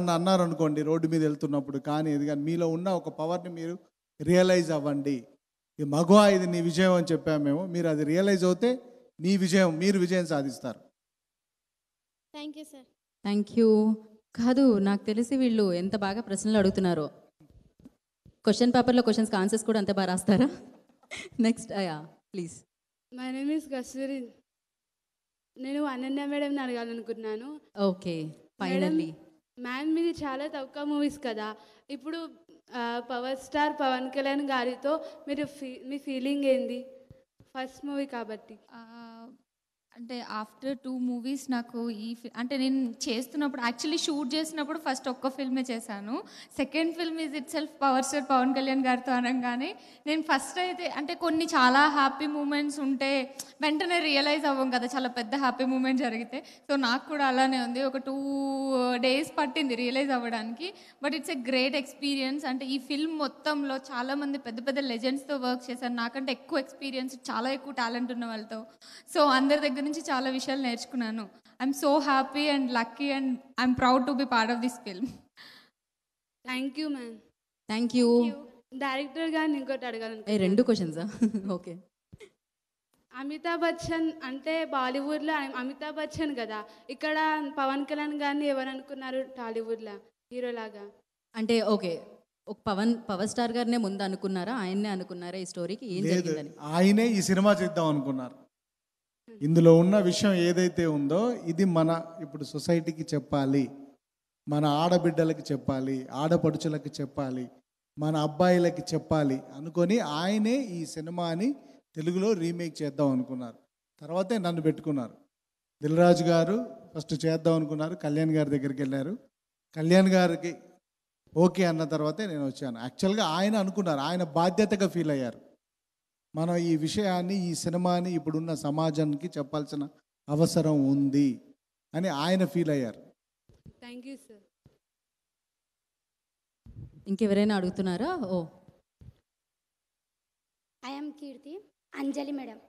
అన్నారు అనుకోండి రోడ్డు మీద వెళ్తున్నప్పుడు కానీ ఇది కానీ మీలో ఉన్న ఒక పవర్ని మీరు రియలైజ్ అవ్వండి ఈ మగువ ఇది నీ విజయం అని చెప్పాము మేము మీరు అది రియలైజ్ అవుతే నీ విజయం మీరు విజయం సాధిస్తారు thank you sir thank you కాదు నాకు తెలిసి వీళ్ళు ఎంత బాగా ప్రశ్నలు అడుగుతున్నారో క్వశ్చన్ పేపర్లో క్వశ్చన్స్కి ఆన్సర్స్ కూడా అంత బాగా రాస్తారా నెక్స్ట్ అయా please my name is Kasturi నేను అనన్య మేడం అడగాలనుకున్నాను ఓకే ఫైనల్లీ మ్యాన్ మీద చాలా తక్కువ మూవీస్ కదా ఇప్పుడు పవర్ స్టార్ పవన్ కళ్యాణ్ గారితో మీరు ఫీ మీ ఫీలింగ్ ఏంది ఫస్ట్ మూవీ కాబట్టి అంటే ఆఫ్టర్ టూ మూవీస్ నాకు ఈ అంటే నేను చేస్తున్నప్పుడు యాక్చువల్లీ షూట్ చేసినప్పుడు ఫస్ట్ ఒక్క ఫిల్మే చేశాను second film is itself power star Pawan Kalyan గారితో అనగానే నేను ఫస్ట్ అయితే అంటే కొన్ని చాలా హ్యాపీ మూమెంట్స్ ఉంటే వెంటనే రియలైజ్ అవ్వం కదా చాలా పెద్ద హ్యాపీ మూమెంట్ జరిగితే సో నాకు కూడా అలానే ఉంది ఒక టూ డేస్ పట్టింది రియలైజ్ అవ్వడానికి but it's a great experience అంటే ఈ ఫిల్మ్ మొత్తంలో చాలామంది పెద్ద పెద్ద లెజెండ్స్తో వర్క్ చేశాను నాకంటే ఎక్కువ ఎక్స్పీరియన్స్ చాలా ఎక్కువ టాలెంట్ ఉన్న వాళ్ళతో సో అందరి దగ్గర నుంచి చాలా విషయాలు నేర్చుకున్నాను I'm so happy and lucky and I'm proud to be part of this film thank you ma'am thank you director గారిని ఇంకోటి అడగాలి రెండు క్వశ్చన్స్ ఓకే అమితాబ్ బచ్చన్ అంటే బాలీవుడ్లో అమితాబ్ బచ్చన్ కదా ఇక్కడ పవన్ కళ్యాణ్ గారిని ఎవరు అనుకున్నారు టాలీవుడ్లో హీరోలాగా అంటే ఓకే ఒక పవన్ పవర్ స్టార్ గారినే ముందు అనుకున్నారా ఆయన్నే అనుకున్నారా ఈ స్టోరీకి ఏం జరిగిందని ఆయనే ఈ సినిమా చేద్దాం అనుకున్నారు ఇందులో ఉన్న విషయం ఏదైతే ఉందో ఇది మన ఇప్పుడు సొసైటీకి చెప్పాలి మన ఆడబిడ్డలకి చెప్పాలి ఆడపడుచులకి చెప్పాలి మన అబ్బాయిలకి చెప్పాలి అనుకొని ఆయనే ఈ సినిమాని తెలుగులో రీమేక్ చేద్దాం అనుకున్నారు తర్వాతే నన్ను పెట్టుకున్నారు దిల్రాజు గారు ఫస్ట్ చేద్దాం అనుకున్నారు కళ్యాణ్ గారి దగ్గరికి వెళ్ళారు కళ్యాణ్ గారికి ఓకే అన్న తర్వాతే నేను వచ్చాను యాక్చువల్గా ఆయన అనుకున్నారు ఆయన బాధ్యతగా ఫీల్ అయ్యారు మనం ఈ విషయాన్ని ఈ సినిమాని ఇప్పుడున్న సమాజానికి చెప్పాల్సిన అవసరం ఉంది అని ఆయన ఫీల్ అయ్యారు థ్యాంక్ యూ సార్ ఇంకెవరైనా అడుగుతున్నారా ఓ ఐఎమ్ కీర్తి అంజలి మేడం